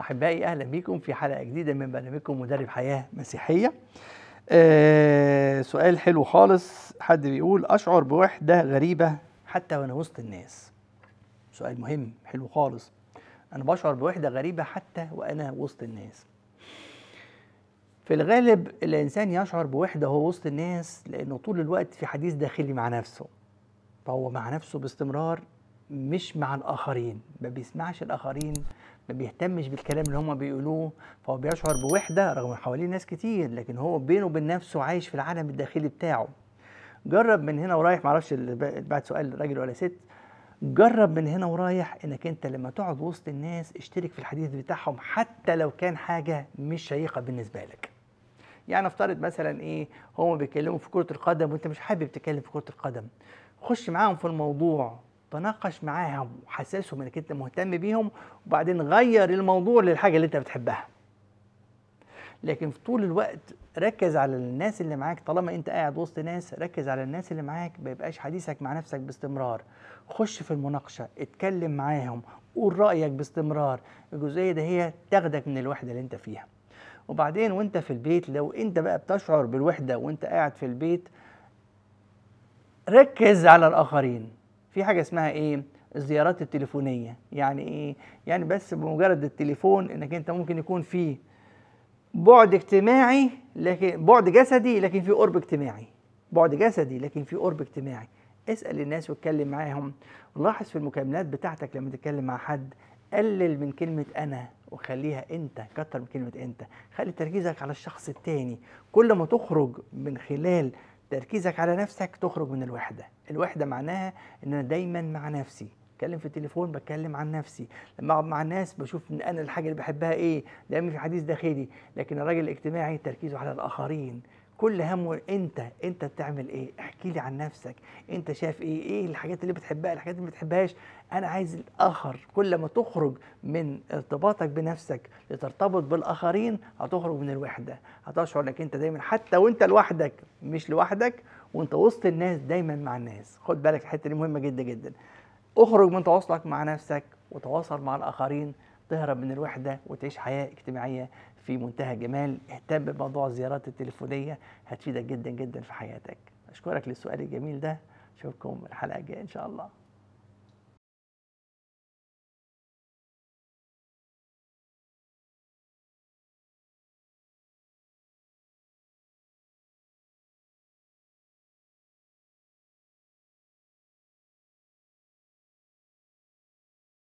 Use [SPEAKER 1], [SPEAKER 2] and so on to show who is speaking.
[SPEAKER 1] احبائي اهلا بيكم في حلقه جديده من برنامجكم مدرب حياه مسيحيه آه سؤال حلو خالص حد بيقول اشعر بوحده غريبه حتى وانا وسط الناس سؤال مهم حلو خالص انا بشعر بوحده غريبه حتى وانا وسط الناس في الغالب الانسان يشعر بوحده وهو وسط الناس لانه طول الوقت في حديث داخلي مع نفسه فهو مع نفسه باستمرار مش مع الاخرين ما بيسمعش الاخرين ما بيهتمش بالكلام اللي هما بيقولوه فهو بيشعر بوحدة رغم حواليه ناس كتير لكن هو بينه وبين نفسه عايش في العالم الداخلي بتاعه جرب من هنا ورايح معرفش بعد سؤال راجل ولا ست جرب من هنا ورايح انك انت لما تقعد وسط الناس اشترك في الحديث بتاعهم حتى لو كان حاجة مش شيقة بالنسبة لك يعني افترض مثلا ايه هما بيتكلموا في كرة القدم وانت مش حابب تتكلم في كرة القدم خش معاهم في الموضوع تناقش معاهم وحسسهم انك انت مهتم بيهم وبعدين غير الموضوع للحاجه اللي انت بتحبها لكن في طول الوقت ركز على الناس اللي معاك طالما انت قاعد وسط ناس ركز على الناس اللي معاك ما يبقاش حديثك مع نفسك باستمرار خش في المناقشه اتكلم معاهم قول رايك باستمرار الجزئيه ده هي تاخدك من الوحده اللي انت فيها وبعدين وانت في البيت لو انت بقى بتشعر بالوحده وانت قاعد في البيت ركز على الاخرين في حاجه اسمها ايه الزيارات التليفونيه يعني ايه يعني بس بمجرد التليفون انك انت ممكن يكون فيه بعد اجتماعي لكن بعد جسدي لكن في قرب اجتماعي بعد جسدي لكن في قرب اجتماعي اسال الناس واتكلم معاهم لاحظ في المكالمات بتاعتك لما تتكلم مع حد قلل من كلمه انا وخليها انت كتر من كلمه انت خلي تركيزك على الشخص التاني كل ما تخرج من خلال تركيزك على نفسك تخرج من الوحده الوحده معناها ان انا دايما مع نفسي بتكلم في التليفون بتكلم عن نفسي لما اقعد مع الناس بشوف ان انا الحاجه اللي بحبها ايه دايما في حديث داخلي لكن الراجل الاجتماعي تركيزه على الاخرين كل همه انت انت بتعمل ايه احكي لي عن نفسك انت شايف ايه ايه الحاجات اللي بتحبها الحاجات اللي ما بتحبهاش انا عايز الاخر كل ما تخرج من ارتباطك بنفسك لترتبط بالاخرين هتخرج من الوحده هتشعر انك انت دايما حتى وانت لوحدك مش لوحدك وانت وسط الناس دايما مع الناس خد بالك الحته دي مهمه جدا جدا اخرج من تواصلك مع نفسك وتواصل مع الاخرين تهرب من الوحدة وتعيش حياة اجتماعية في منتهى الجمال اهتم بموضوع الزيارات التليفونية هتفيدك جدا جدا في حياتك أشكرك للسؤال الجميل ده أشوفكم الحلقة الجاية إن شاء الله